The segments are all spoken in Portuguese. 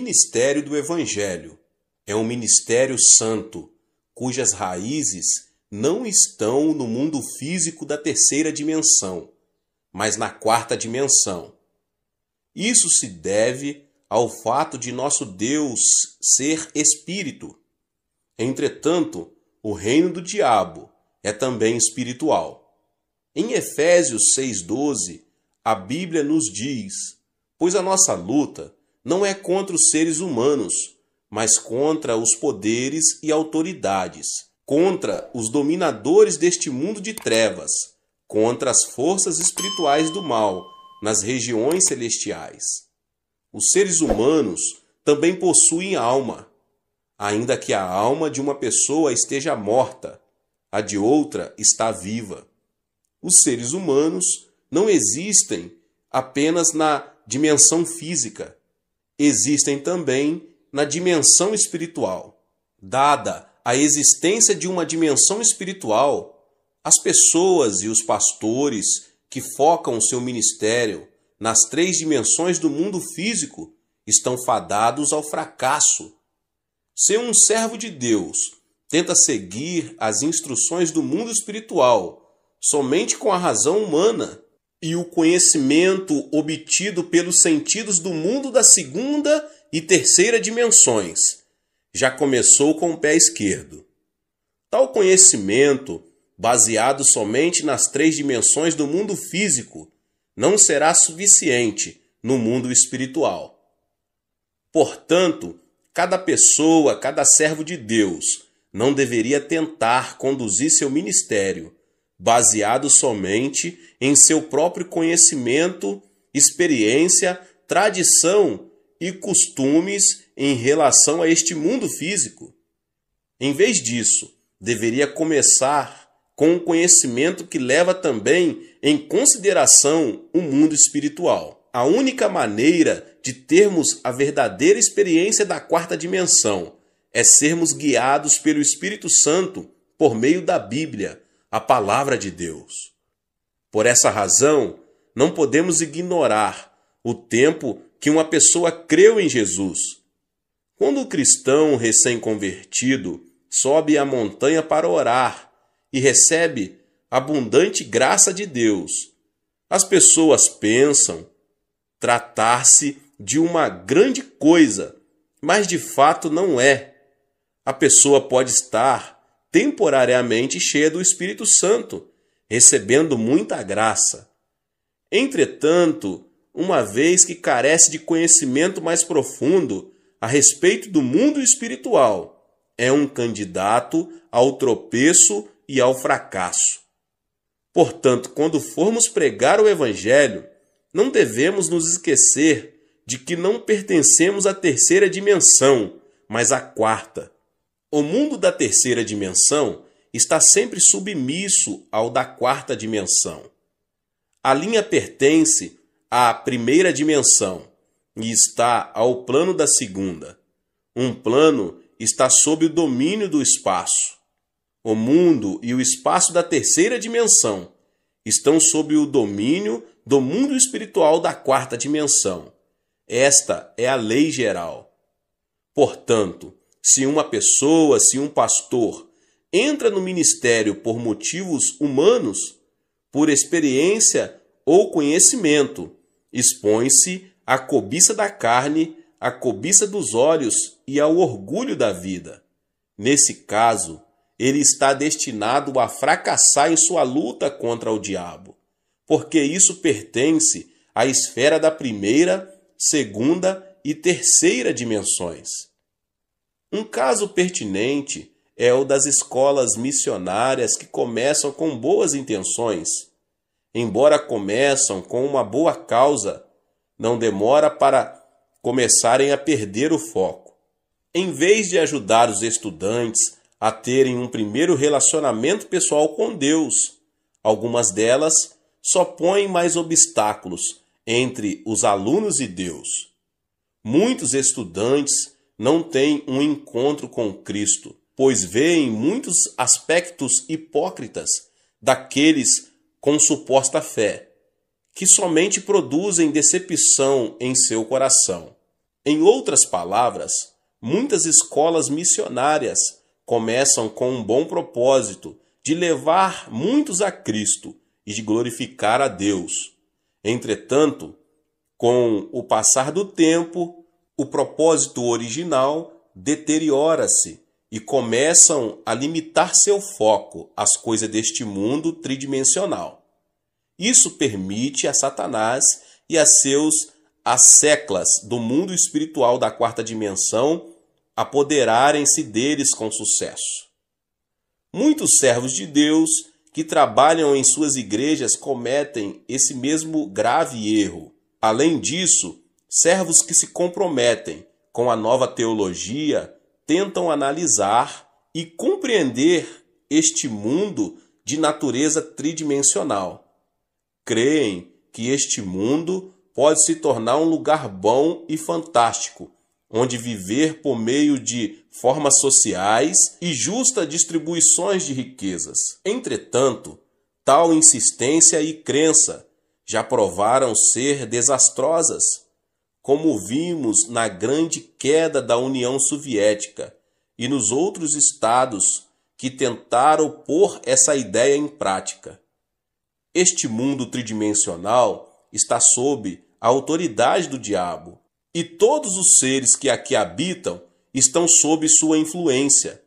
ministério do Evangelho é um ministério santo, cujas raízes não estão no mundo físico da terceira dimensão, mas na quarta dimensão. Isso se deve ao fato de nosso Deus ser espírito. Entretanto, o reino do diabo é também espiritual. Em Efésios 6,12, a Bíblia nos diz: Pois a nossa luta não é contra os seres humanos, mas contra os poderes e autoridades, contra os dominadores deste mundo de trevas, contra as forças espirituais do mal nas regiões celestiais. Os seres humanos também possuem alma, ainda que a alma de uma pessoa esteja morta, a de outra está viva. Os seres humanos não existem apenas na dimensão física, existem também na dimensão espiritual. Dada a existência de uma dimensão espiritual, as pessoas e os pastores que focam seu ministério nas três dimensões do mundo físico estão fadados ao fracasso. Se um servo de Deus tenta seguir as instruções do mundo espiritual somente com a razão humana, e o conhecimento obtido pelos sentidos do mundo da segunda e terceira dimensões. Já começou com o pé esquerdo. Tal conhecimento, baseado somente nas três dimensões do mundo físico, não será suficiente no mundo espiritual. Portanto, cada pessoa, cada servo de Deus, não deveria tentar conduzir seu ministério baseado somente em seu próprio conhecimento, experiência, tradição e costumes em relação a este mundo físico. Em vez disso, deveria começar com o um conhecimento que leva também em consideração o mundo espiritual. A única maneira de termos a verdadeira experiência da quarta dimensão é sermos guiados pelo Espírito Santo por meio da Bíblia a palavra de Deus. Por essa razão, não podemos ignorar o tempo que uma pessoa creu em Jesus. Quando o cristão recém-convertido sobe a montanha para orar e recebe abundante graça de Deus, as pessoas pensam tratar-se de uma grande coisa, mas de fato não é. A pessoa pode estar temporariamente cheia do Espírito Santo, recebendo muita graça. Entretanto, uma vez que carece de conhecimento mais profundo a respeito do mundo espiritual, é um candidato ao tropeço e ao fracasso. Portanto, quando formos pregar o Evangelho, não devemos nos esquecer de que não pertencemos à terceira dimensão, mas à quarta. O mundo da terceira dimensão está sempre submisso ao da quarta dimensão. A linha pertence à primeira dimensão e está ao plano da segunda. Um plano está sob o domínio do espaço. O mundo e o espaço da terceira dimensão estão sob o domínio do mundo espiritual da quarta dimensão. Esta é a lei geral. Portanto, se uma pessoa, se um pastor entra no ministério por motivos humanos, por experiência ou conhecimento, expõe-se à cobiça da carne, à cobiça dos olhos e ao orgulho da vida. Nesse caso, ele está destinado a fracassar em sua luta contra o diabo, porque isso pertence à esfera da primeira, segunda e terceira dimensões. Um caso pertinente é o das escolas missionárias que começam com boas intenções. Embora começam com uma boa causa, não demora para começarem a perder o foco. Em vez de ajudar os estudantes a terem um primeiro relacionamento pessoal com Deus, algumas delas só põem mais obstáculos entre os alunos e Deus. Muitos estudantes não têm um encontro com Cristo, pois veem muitos aspectos hipócritas daqueles com suposta fé, que somente produzem decepção em seu coração. Em outras palavras, muitas escolas missionárias começam com um bom propósito de levar muitos a Cristo e de glorificar a Deus. Entretanto, com o passar do tempo, o propósito original deteriora-se e começam a limitar seu foco às coisas deste mundo tridimensional. Isso permite a Satanás e a seus asseclas do mundo espiritual da quarta dimensão apoderarem-se deles com sucesso. Muitos servos de Deus que trabalham em suas igrejas cometem esse mesmo grave erro. Além disso, Servos que se comprometem com a nova teologia tentam analisar e compreender este mundo de natureza tridimensional. Creem que este mundo pode se tornar um lugar bom e fantástico, onde viver por meio de formas sociais e justas distribuições de riquezas. Entretanto, tal insistência e crença já provaram ser desastrosas como vimos na grande queda da União Soviética e nos outros estados que tentaram pôr essa ideia em prática. Este mundo tridimensional está sob a autoridade do diabo, e todos os seres que aqui habitam estão sob sua influência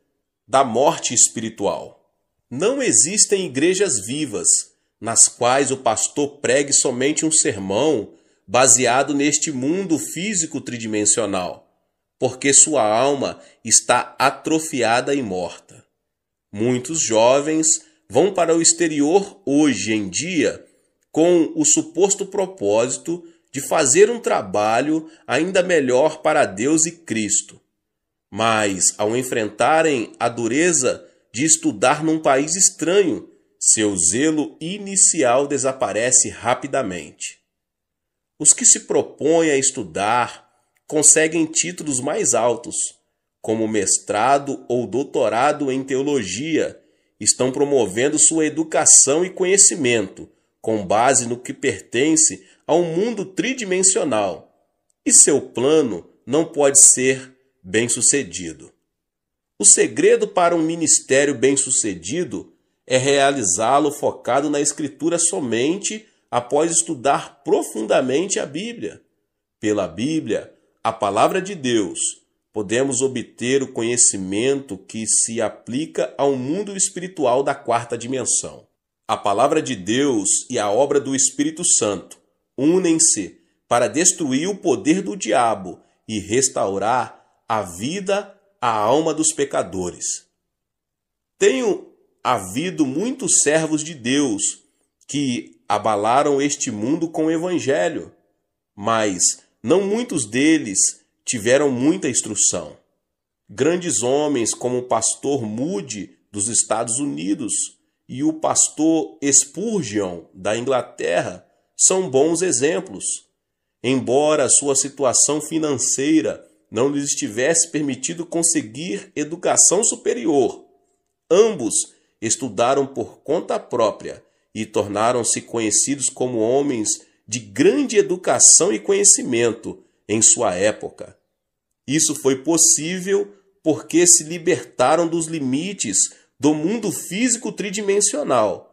da morte espiritual. Não existem igrejas vivas nas quais o pastor pregue somente um sermão baseado neste mundo físico tridimensional, porque sua alma está atrofiada e morta. Muitos jovens vão para o exterior hoje em dia com o suposto propósito de fazer um trabalho ainda melhor para Deus e Cristo. Mas, ao enfrentarem a dureza de estudar num país estranho, seu zelo inicial desaparece rapidamente. Os que se propõem a estudar conseguem títulos mais altos, como mestrado ou doutorado em teologia, estão promovendo sua educação e conhecimento, com base no que pertence a um mundo tridimensional, e seu plano não pode ser bem-sucedido. O segredo para um ministério bem-sucedido é realizá-lo focado na escritura somente após estudar profundamente a Bíblia. Pela Bíblia, a palavra de Deus, podemos obter o conhecimento que se aplica ao mundo espiritual da quarta dimensão. A palavra de Deus e a obra do Espírito Santo unem-se para destruir o poder do diabo e restaurar a vida à alma dos pecadores. Tenho havido muitos servos de Deus que abalaram este mundo com o evangelho, mas não muitos deles tiveram muita instrução. Grandes homens como o pastor Moody dos Estados Unidos e o pastor Spurgeon da Inglaterra são bons exemplos. Embora sua situação financeira não lhes tivesse permitido conseguir educação superior, ambos estudaram por conta própria e tornaram-se conhecidos como homens de grande educação e conhecimento em sua época. Isso foi possível porque se libertaram dos limites do mundo físico tridimensional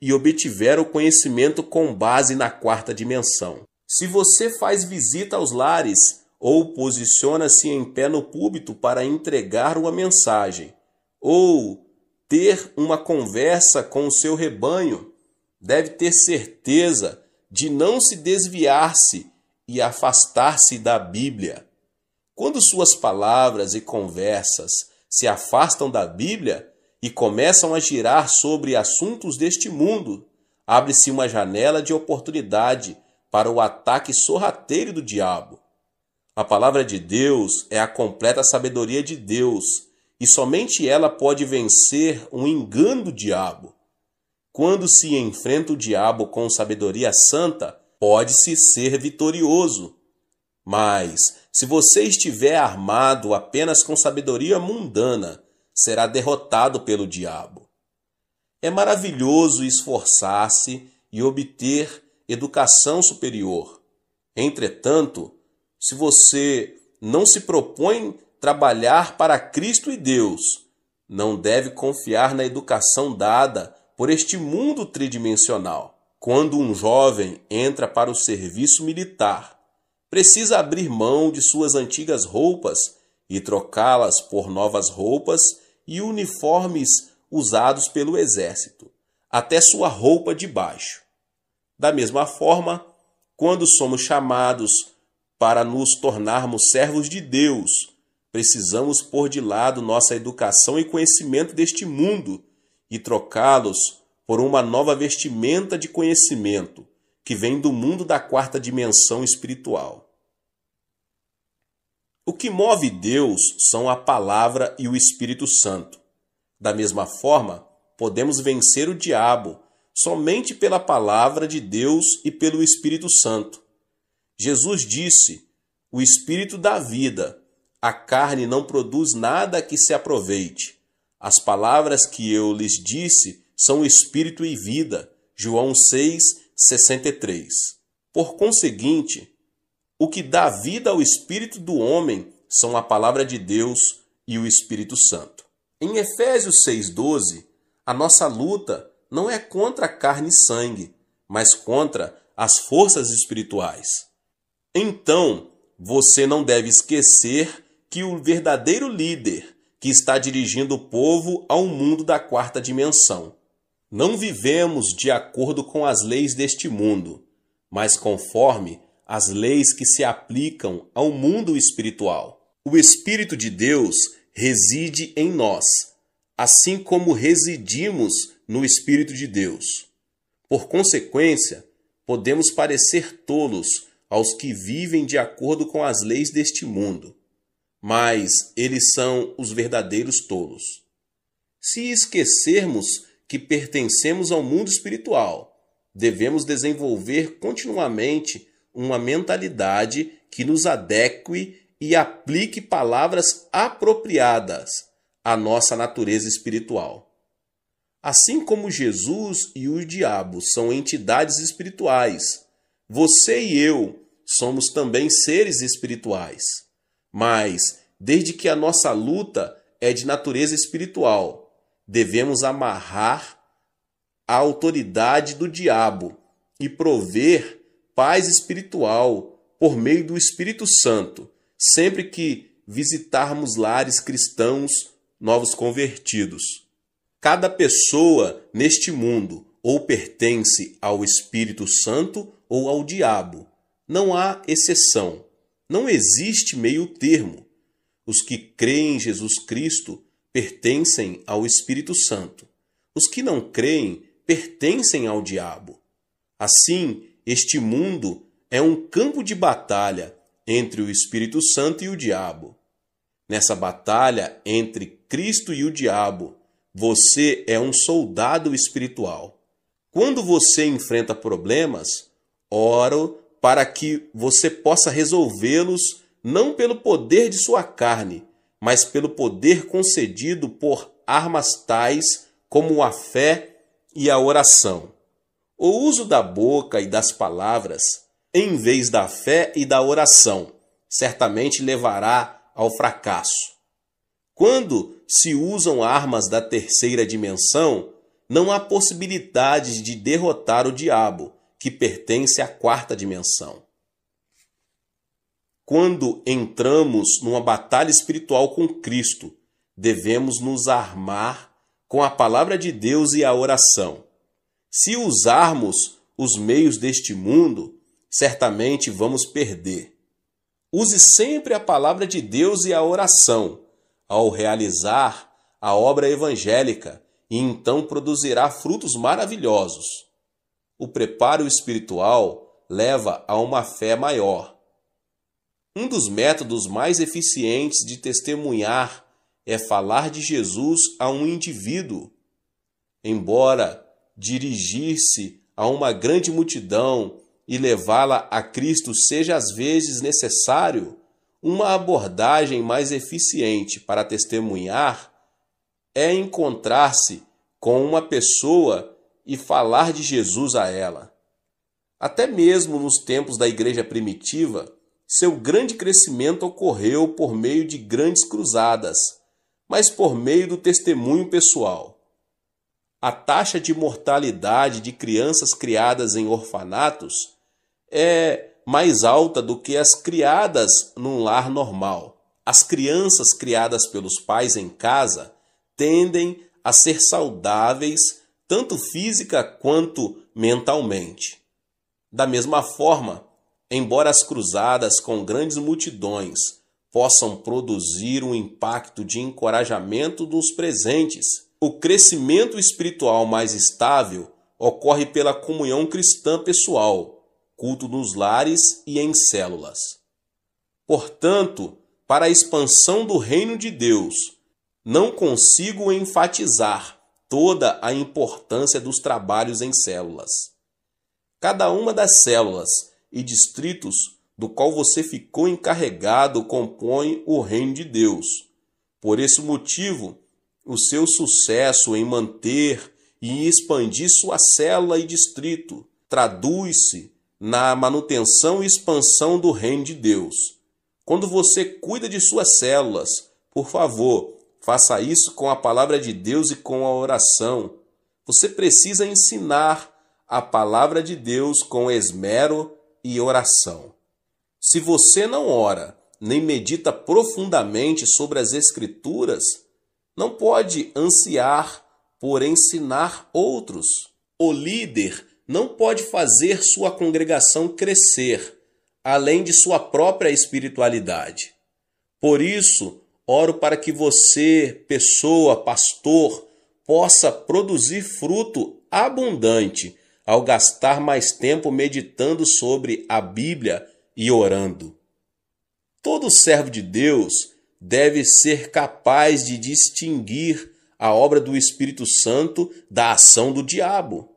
e obtiveram conhecimento com base na quarta dimensão. Se você faz visita aos lares ou posiciona-se em pé no púlpito para entregar uma mensagem, ou ter uma conversa com o seu rebanho, deve ter certeza de não se desviar-se e afastar-se da Bíblia. Quando suas palavras e conversas se afastam da Bíblia e começam a girar sobre assuntos deste mundo, abre-se uma janela de oportunidade para o ataque sorrateiro do diabo. A palavra de Deus é a completa sabedoria de Deus e somente ela pode vencer um engano do diabo. Quando se enfrenta o diabo com sabedoria santa, pode-se ser vitorioso. Mas, se você estiver armado apenas com sabedoria mundana, será derrotado pelo diabo. É maravilhoso esforçar-se e obter educação superior. Entretanto, se você não se propõe trabalhar para Cristo e Deus, não deve confiar na educação dada por este mundo tridimensional. Quando um jovem entra para o serviço militar, precisa abrir mão de suas antigas roupas e trocá-las por novas roupas e uniformes usados pelo exército, até sua roupa de baixo. Da mesma forma, quando somos chamados para nos tornarmos servos de Deus, precisamos pôr de lado nossa educação e conhecimento deste mundo e trocá-los por uma nova vestimenta de conhecimento que vem do mundo da quarta dimensão espiritual. O que move Deus são a palavra e o Espírito Santo. Da mesma forma, podemos vencer o diabo somente pela palavra de Deus e pelo Espírito Santo. Jesus disse: O Espírito dá vida, a carne não produz nada que se aproveite. As palavras que eu lhes disse são espírito e vida. João 6, 63. Por conseguinte, o que dá vida ao espírito do homem são a palavra de Deus e o Espírito Santo. Em Efésios 6,12, a nossa luta não é contra carne e sangue, mas contra as forças espirituais. Então, você não deve esquecer que o verdadeiro líder que está dirigindo o povo ao mundo da quarta dimensão. Não vivemos de acordo com as leis deste mundo, mas conforme as leis que se aplicam ao mundo espiritual. O Espírito de Deus reside em nós, assim como residimos no Espírito de Deus. Por consequência, podemos parecer tolos aos que vivem de acordo com as leis deste mundo, mas eles são os verdadeiros tolos. Se esquecermos que pertencemos ao mundo espiritual, devemos desenvolver continuamente uma mentalidade que nos adeque e aplique palavras apropriadas à nossa natureza espiritual. Assim como Jesus e o diabo são entidades espirituais, você e eu somos também seres espirituais. Mas, desde que a nossa luta é de natureza espiritual, devemos amarrar a autoridade do diabo e prover paz espiritual por meio do Espírito Santo, sempre que visitarmos lares cristãos novos convertidos. Cada pessoa neste mundo ou pertence ao Espírito Santo ou ao diabo. Não há exceção. Não existe meio-termo. Os que creem em Jesus Cristo pertencem ao Espírito Santo. Os que não creem pertencem ao diabo. Assim, este mundo é um campo de batalha entre o Espírito Santo e o diabo. Nessa batalha entre Cristo e o diabo, você é um soldado espiritual. Quando você enfrenta problemas, ora para que você possa resolvê-los não pelo poder de sua carne, mas pelo poder concedido por armas tais como a fé e a oração. O uso da boca e das palavras, em vez da fé e da oração, certamente levará ao fracasso. Quando se usam armas da terceira dimensão, não há possibilidade de derrotar o diabo, que pertence à quarta dimensão. Quando entramos numa batalha espiritual com Cristo, devemos nos armar com a palavra de Deus e a oração. Se usarmos os meios deste mundo, certamente vamos perder. Use sempre a palavra de Deus e a oração ao realizar a obra evangélica e então produzirá frutos maravilhosos. O preparo espiritual leva a uma fé maior. Um dos métodos mais eficientes de testemunhar é falar de Jesus a um indivíduo. Embora dirigir-se a uma grande multidão e levá-la a Cristo seja às vezes necessário, uma abordagem mais eficiente para testemunhar é encontrar-se com uma pessoa e falar de Jesus a ela. Até mesmo nos tempos da igreja primitiva, seu grande crescimento ocorreu por meio de grandes cruzadas, mas por meio do testemunho pessoal. A taxa de mortalidade de crianças criadas em orfanatos é mais alta do que as criadas num lar normal. As crianças criadas pelos pais em casa tendem a ser saudáveis tanto física quanto mentalmente. Da mesma forma, embora as cruzadas com grandes multidões possam produzir um impacto de encorajamento dos presentes, o crescimento espiritual mais estável ocorre pela comunhão cristã pessoal, culto nos lares e em células. Portanto, para a expansão do reino de Deus, não consigo enfatizar toda a importância dos trabalhos em células. Cada uma das células e distritos do qual você ficou encarregado compõe o reino de Deus. Por esse motivo, o seu sucesso em manter e expandir sua célula e distrito traduz-se na manutenção e expansão do reino de Deus. Quando você cuida de suas células, por favor, Faça isso com a palavra de Deus e com a oração. Você precisa ensinar a palavra de Deus com esmero e oração. Se você não ora nem medita profundamente sobre as Escrituras, não pode ansiar por ensinar outros. O líder não pode fazer sua congregação crescer, além de sua própria espiritualidade. Por isso, Oro para que você, pessoa, pastor, possa produzir fruto abundante ao gastar mais tempo meditando sobre a Bíblia e orando. Todo servo de Deus deve ser capaz de distinguir a obra do Espírito Santo da ação do diabo.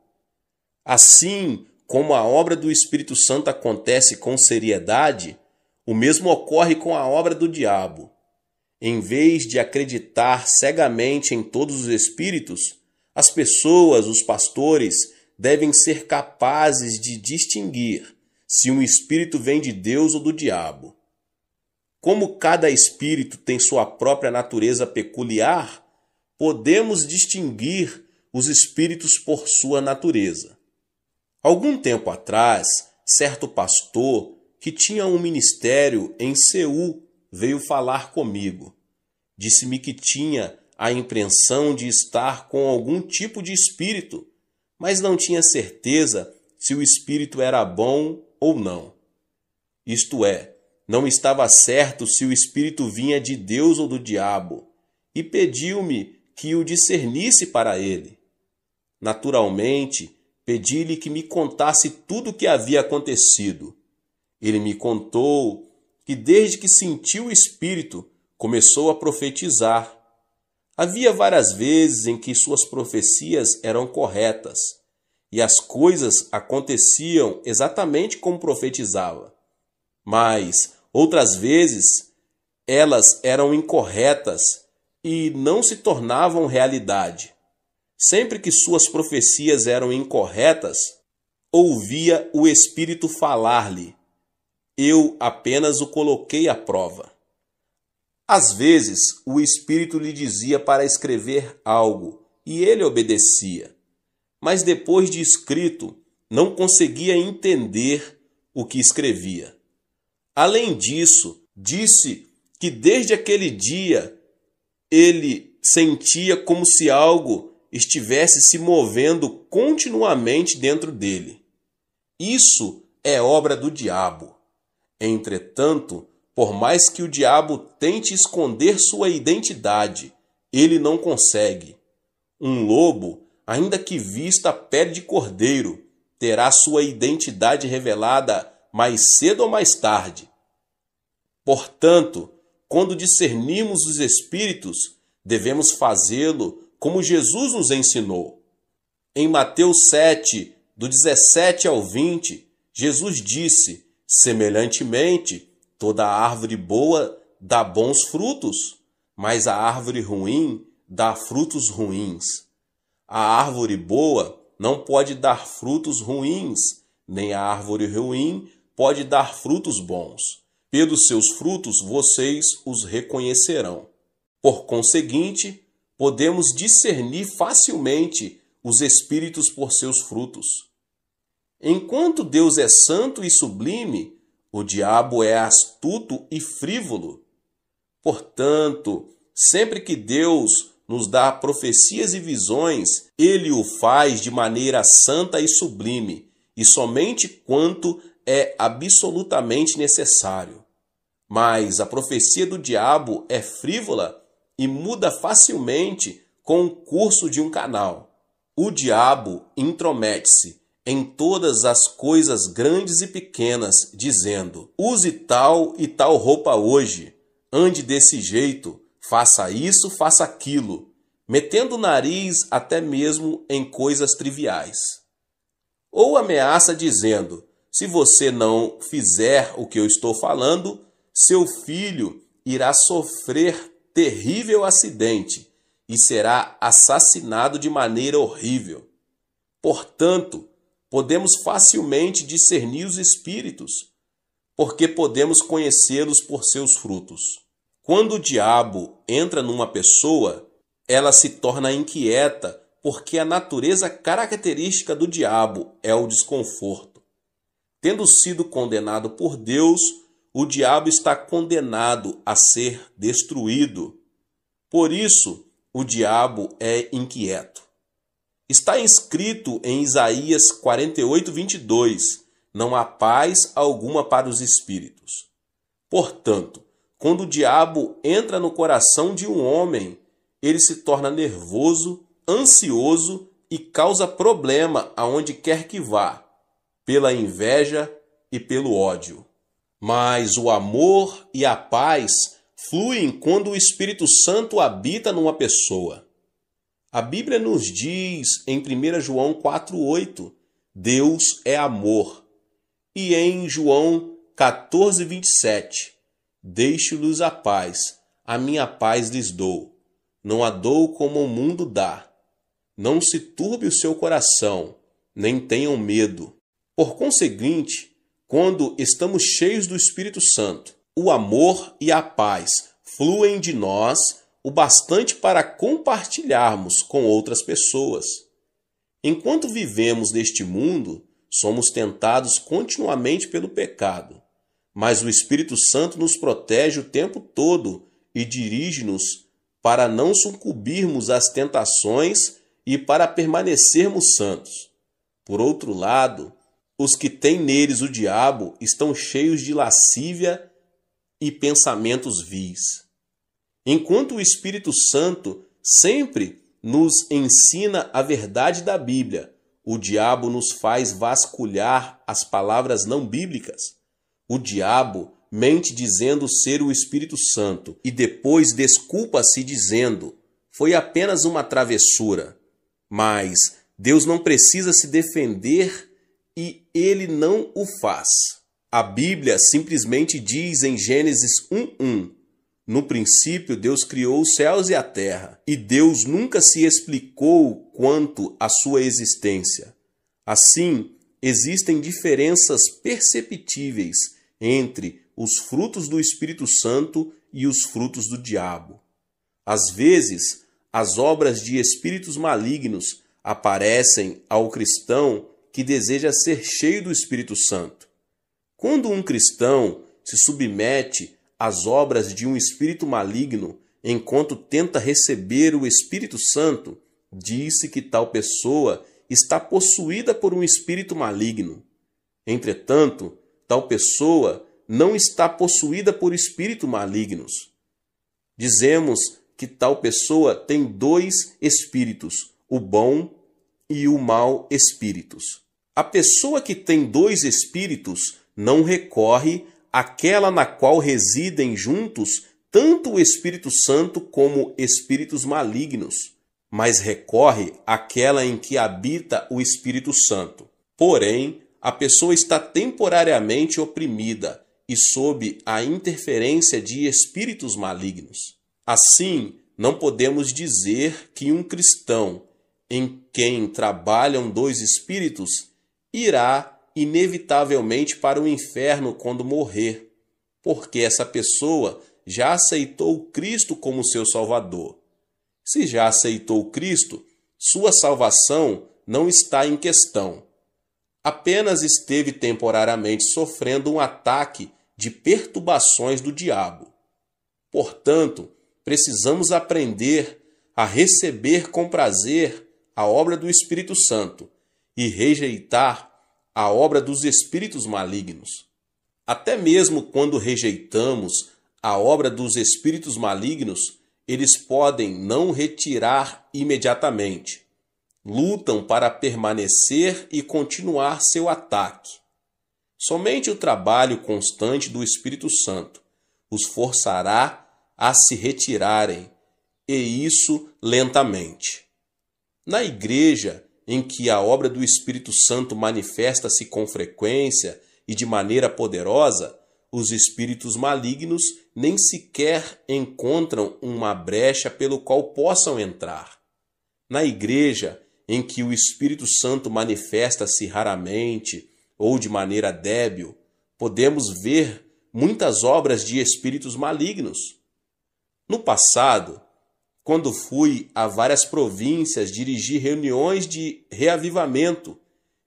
Assim como a obra do Espírito Santo acontece com seriedade, o mesmo ocorre com a obra do diabo. Em vez de acreditar cegamente em todos os espíritos, as pessoas, os pastores, devem ser capazes de distinguir se um espírito vem de Deus ou do diabo. Como cada espírito tem sua própria natureza peculiar, podemos distinguir os espíritos por sua natureza. Algum tempo atrás, certo pastor que tinha um ministério em Seul veio falar comigo. Disse-me que tinha a impressão de estar com algum tipo de espírito, mas não tinha certeza se o espírito era bom ou não. Isto é, não estava certo se o espírito vinha de Deus ou do diabo, e pediu-me que o discernisse para ele. Naturalmente, pedi-lhe que me contasse tudo o que havia acontecido. Ele me contou que desde que sentiu o Espírito começou a profetizar. Havia várias vezes em que suas profecias eram corretas e as coisas aconteciam exatamente como profetizava. Mas outras vezes elas eram incorretas e não se tornavam realidade. Sempre que suas profecias eram incorretas, ouvia o Espírito falar-lhe eu apenas o coloquei à prova. Às vezes, o Espírito lhe dizia para escrever algo e ele obedecia, mas depois de escrito, não conseguia entender o que escrevia. Além disso, disse que desde aquele dia ele sentia como se algo estivesse se movendo continuamente dentro dele. Isso é obra do diabo. Entretanto, por mais que o diabo tente esconder sua identidade, ele não consegue. Um lobo, ainda que vista a pele de cordeiro, terá sua identidade revelada mais cedo ou mais tarde. Portanto, quando discernimos os espíritos, devemos fazê-lo como Jesus nos ensinou. Em Mateus 7, do 17 ao 20, Jesus disse: Semelhantemente, toda árvore boa dá bons frutos, mas a árvore ruim dá frutos ruins. A árvore boa não pode dar frutos ruins, nem a árvore ruim pode dar frutos bons. Pelos seus frutos vocês os reconhecerão. Por conseguinte, podemos discernir facilmente os espíritos por seus frutos. Enquanto Deus é santo e sublime, o diabo é astuto e frívolo. Portanto, sempre que Deus nos dá profecias e visões, ele o faz de maneira santa e sublime, e somente quanto é absolutamente necessário. Mas a profecia do diabo é frívola e muda facilmente com o curso de um canal. O diabo intromete-se em todas as coisas grandes e pequenas, dizendo: use tal e tal roupa hoje, ande desse jeito, faça isso, faça aquilo, metendo o nariz até mesmo em coisas triviais. Ou ameaça dizendo: se você não fizer o que eu estou falando, seu filho irá sofrer terrível acidente e será assassinado de maneira horrível. Portanto, podemos facilmente discernir os espíritos, porque podemos conhecê-los por seus frutos. Quando o diabo entra numa pessoa, ela se torna inquieta, porque a natureza característica do diabo é o desconforto. Tendo sido condenado por Deus, o diabo está condenado a ser destruído. Por isso, o diabo é inquieto. Está escrito em Isaías 48, 22: Não há paz alguma para os espíritos. Portanto, quando o diabo entra no coração de um homem, ele se torna nervoso, ansioso e causa problema aonde quer que vá, pela inveja e pelo ódio. Mas o amor e a paz fluem quando o Espírito Santo habita numa pessoa. A Bíblia nos diz em 1 João 4,8: Deus é amor. E em João 14, 27, Deixo-lhes a paz, a minha paz lhes dou. Não a dou como o mundo dá. Não se turbe o seu coração, nem tenham medo. Por conseguinte, quando estamos cheios do Espírito Santo, o amor e a paz fluem de nós o bastante para compartilharmos com outras pessoas. Enquanto vivemos neste mundo, somos tentados continuamente pelo pecado, mas o Espírito Santo nos protege o tempo todo e dirige-nos para não sucumbirmos às tentações e para permanecermos santos. Por outro lado, os que têm neles o diabo estão cheios de lascívia e pensamentos vis. Enquanto o Espírito Santo sempre nos ensina a verdade da Bíblia, o diabo nos faz vasculhar as palavras não bíblicas. O diabo mente dizendo ser o Espírito Santo e depois desculpa-se dizendo: foi apenas uma travessura. Mas Deus não precisa se defender e ele não o faz. A Bíblia simplesmente diz em Gênesis 1:1: no princípio, Deus criou os céus e a terra, e Deus nunca se explicou quanto à sua existência. Assim, existem diferenças perceptíveis entre os frutos do Espírito Santo e os frutos do diabo. Às vezes, as obras de espíritos malignos aparecem ao cristão que deseja ser cheio do Espírito Santo. Quando um cristão se submete as obras de um espírito maligno enquanto tenta receber o Espírito Santo, disse que tal pessoa está possuída por um espírito maligno. Entretanto, tal pessoa não está possuída por espíritos malignos. Dizemos que tal pessoa tem dois espíritos, o bom e o mau espíritos. A pessoa que tem dois espíritos não recorre aquela na qual residem juntos tanto o Espírito Santo como espíritos malignos, mas recorre àquela em que habita o Espírito Santo. Porém, a pessoa está temporariamente oprimida e sob a interferência de espíritos malignos. Assim, não podemos dizer que um cristão em quem trabalham dois espíritos irá inevitavelmente para o inferno quando morrer, porque essa pessoa já aceitou Cristo como seu Salvador. Se já aceitou Cristo, sua salvação não está em questão. Apenas esteve temporariamente sofrendo um ataque de perturbações do diabo. Portanto, precisamos aprender a receber com prazer a obra do Espírito Santo e rejeitar a obra dos espíritos malignos. Até mesmo quando rejeitamos a obra dos espíritos malignos, eles podem não retirar imediatamente. Lutam para permanecer e continuar seu ataque. Somente o trabalho constante do Espírito Santo os forçará a se retirarem, e isso lentamente. Na igreja, em que a obra do Espírito Santo manifesta-se com frequência e de maneira poderosa, os espíritos malignos nem sequer encontram uma brecha pelo qual possam entrar. Na igreja, em que o Espírito Santo manifesta-se raramente ou de maneira débil, podemos ver muitas obras de espíritos malignos. No passado, quando fui a várias províncias dirigir reuniões de reavivamento,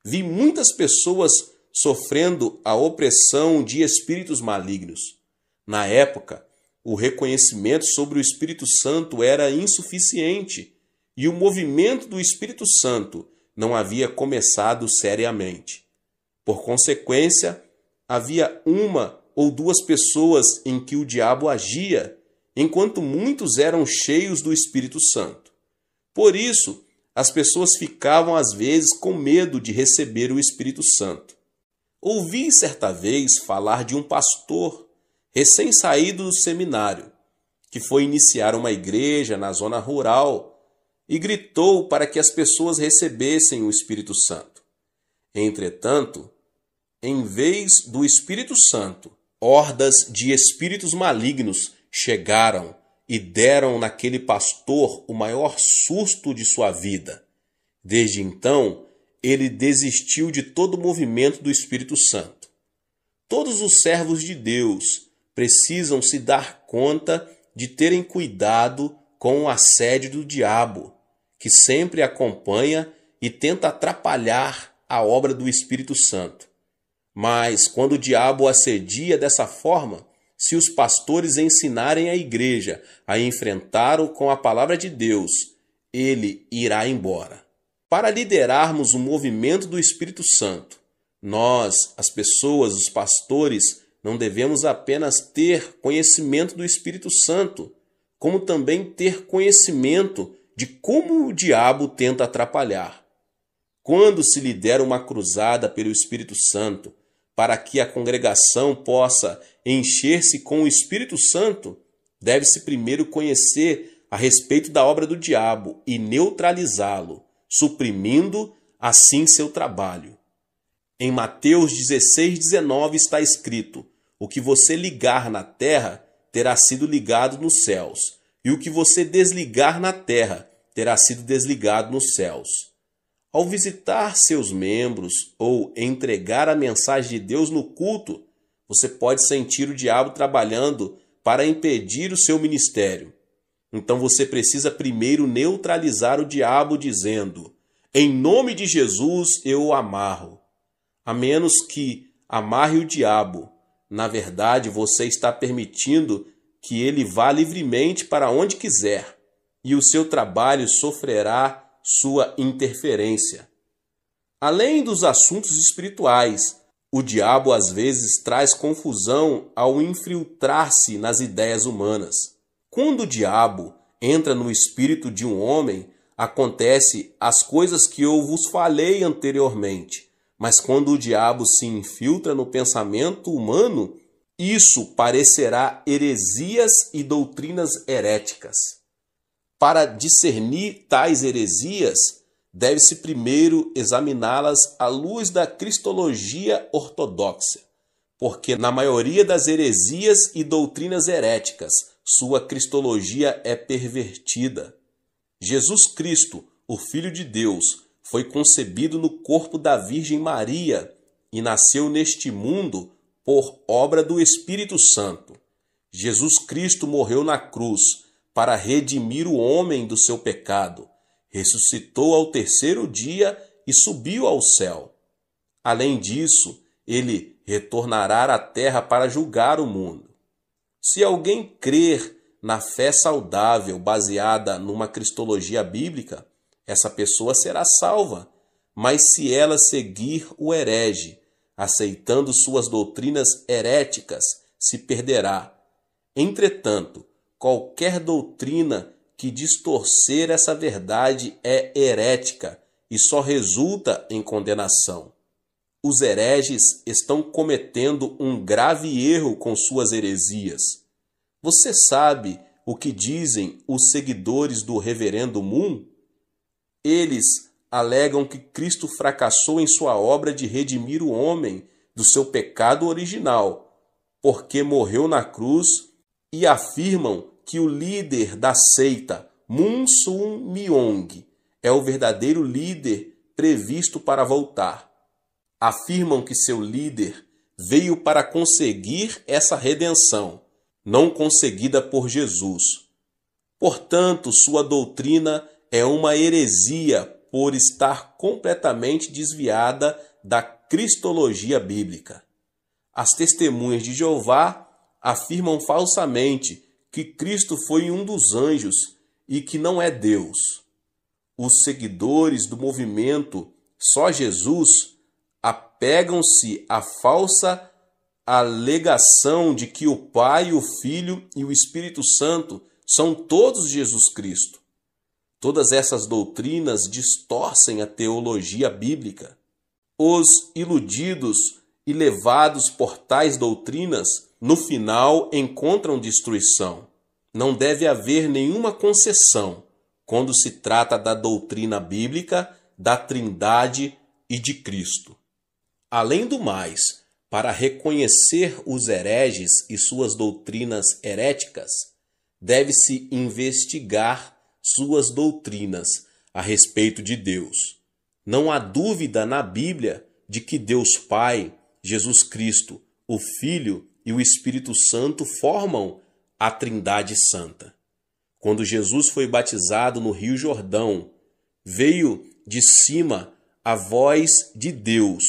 vi muitas pessoas sofrendo a opressão de espíritos malignos. Na época, o reconhecimento sobre o Espírito Santo era insuficiente e o movimento do Espírito Santo não havia começado seriamente. Por consequência, havia uma ou duas pessoas em que o diabo agia enquanto muitos eram cheios do Espírito Santo. Por isso, as pessoas ficavam às vezes com medo de receber o Espírito Santo. Ouvi certa vez falar de um pastor recém-saído do seminário, que foi iniciar uma igreja na zona rural e gritou para que as pessoas recebessem o Espírito Santo. Entretanto, em vez do Espírito Santo, hordas de espíritos malignos chegaram e deram naquele pastor o maior susto de sua vida. Desde então, ele desistiu de todo o movimento do Espírito Santo. Todos os servos de Deus precisam se dar conta de terem cuidado com o assédio do diabo, que sempre acompanha e tenta atrapalhar a obra do Espírito Santo. Mas quando o diabo assedia dessa forma, se os pastores ensinarem a igreja a enfrentá-lo com a palavra de Deus, ele irá embora. Para liderarmos o movimento do Espírito Santo, nós, as pessoas, os pastores, não devemos apenas ter conhecimento do Espírito Santo, como também ter conhecimento de como o diabo tenta atrapalhar. Quando se lidera uma cruzada pelo Espírito Santo, para que a congregação possa encher-se com o Espírito Santo, deve-se primeiro conhecer a respeito da obra do diabo e neutralizá-lo, suprimindo assim seu trabalho. Em Mateus 16, 19 está escrito: O que você ligar na terra terá sido ligado nos céus, e o que você desligar na terra terá sido desligado nos céus. Ao visitar seus membros ou entregar a mensagem de Deus no culto, você pode sentir o diabo trabalhando para impedir o seu ministério. Então você precisa primeiro neutralizar o diabo dizendo: Em nome de Jesus eu o amarro. A menos que amarre o diabo, na verdade você está permitindo que ele vá livremente para onde quiser, e o seu trabalho sofrerá sua interferência. Além dos assuntos espirituais, o diabo às vezes traz confusão ao infiltrar-se nas ideias humanas. Quando o diabo entra no espírito de um homem, acontece as coisas que eu vos falei anteriormente. Mas quando o diabo se infiltra no pensamento humano, isso parecerá heresias e doutrinas heréticas. Para discernir tais heresias, deve-se primeiro examiná-las à luz da cristologia ortodoxa, porque na maioria das heresias e doutrinas heréticas, sua cristologia é pervertida. Jesus Cristo, o Filho de Deus, foi concebido no corpo da Virgem Maria e nasceu neste mundo por obra do Espírito Santo. Jesus Cristo morreu na cruz para redimir o homem do seu pecado ressuscitou ao terceiro dia e subiu ao céu. Além disso, ele retornará à terra para julgar o mundo. Se alguém crer na fé saudável baseada numa cristologia bíblica, essa pessoa será salva. Mas se ela seguir o herege, aceitando suas doutrinas heréticas, se perderá. Entretanto, qualquer doutrina que distorcer essa verdade é herética e só resulta em condenação. Os hereges estão cometendo um grave erro com suas heresias. Você sabe o que dizem os seguidores do reverendo Moon? Eles alegam que Cristo fracassou em sua obra de redimir o homem do seu pecado original, porque morreu na cruz e afirmam que o líder da seita Munsun Myong é o verdadeiro líder previsto para voltar. Afirmam que seu líder veio para conseguir essa redenção, não conseguida por Jesus. Portanto, sua doutrina é uma heresia por estar completamente desviada da cristologia bíblica. As testemunhas de Jeová afirmam falsamente que Cristo foi um dos anjos e que não é Deus. Os seguidores do movimento Só Jesus apegam-se à falsa alegação de que o Pai, o Filho e o Espírito Santo são todos Jesus Cristo. Todas essas doutrinas distorcem a teologia bíblica. Os iludidos e levados por tais doutrinas, no final encontram destruição não deve haver nenhuma concessão quando se trata da doutrina bíblica, da Trindade e de Cristo. Além do mais, para reconhecer os hereges e suas doutrinas heréticas, deve-se investigar suas doutrinas a respeito de Deus. Não há dúvida na Bíblia de que Deus Pai, Jesus Cristo, o Filho e o Espírito Santo formam a Trindade Santa. Quando Jesus foi batizado no Rio Jordão, veio de cima a voz de Deus,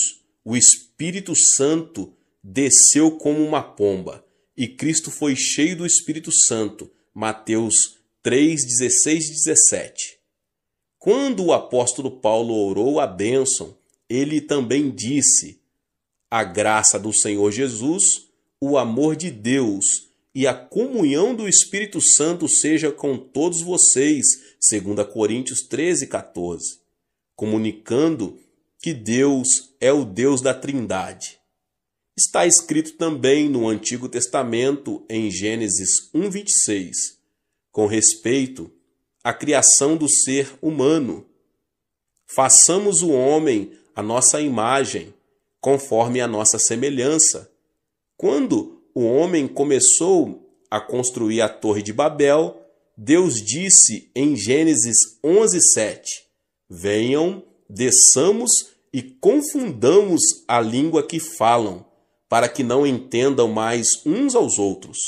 o Espírito Santo desceu como uma pomba, e Cristo foi cheio do Espírito Santo. Mateus 3, 16 e 17. Quando o apóstolo Paulo orou a bênção, ele também disse: A graça do Senhor Jesus, o amor de Deus e a comunhão do Espírito Santo seja com todos vocês, segundo Coríntios 13, 14, comunicando que Deus é o Deus da Trindade. Está escrito também no Antigo Testamento, em Gênesis 1:26, com respeito à criação do ser humano. Façamos o homem a nossa imagem, conforme a nossa semelhança. Quando o homem começou a construir a Torre de Babel, Deus disse em Gênesis 11:7: Venham, desçamos e confundamos a língua que falam, para que não entendam mais uns aos outros.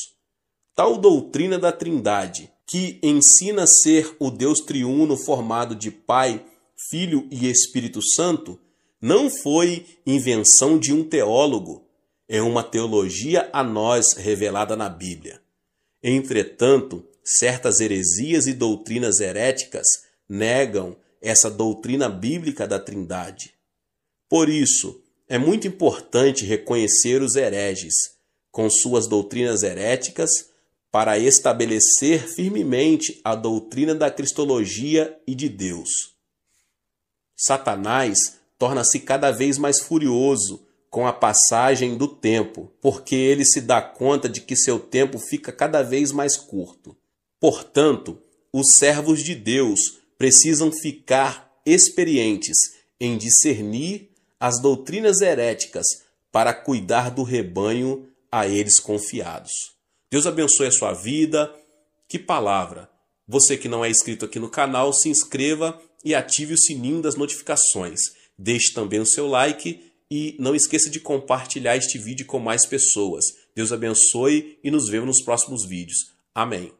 Tal doutrina da Trindade, que ensina ser o Deus triuno formado de Pai, Filho e Espírito Santo, não foi invenção de um teólogo, é uma teologia a nós revelada na Bíblia. Entretanto, certas heresias e doutrinas heréticas negam essa doutrina bíblica da Trindade. Por isso, é muito importante reconhecer os hereges, com suas doutrinas heréticas, para estabelecer firmemente a doutrina da Cristologia e de Deus. Satanás torna-se cada vez mais furioso com a passagem do tempo, porque ele se dá conta de que seu tempo fica cada vez mais curto. Portanto, os servos de Deus precisam ficar experientes em discernir as doutrinas heréticas para cuidar do rebanho a eles confiados. Deus abençoe a sua vida. Que palavra! Você que não é inscrito aqui no canal, se inscreva e ative o sininho das notificações. Deixe também o seu like e não esqueça de compartilhar este vídeo com mais pessoas. Deus abençoe e nos vemos nos próximos vídeos. Amém.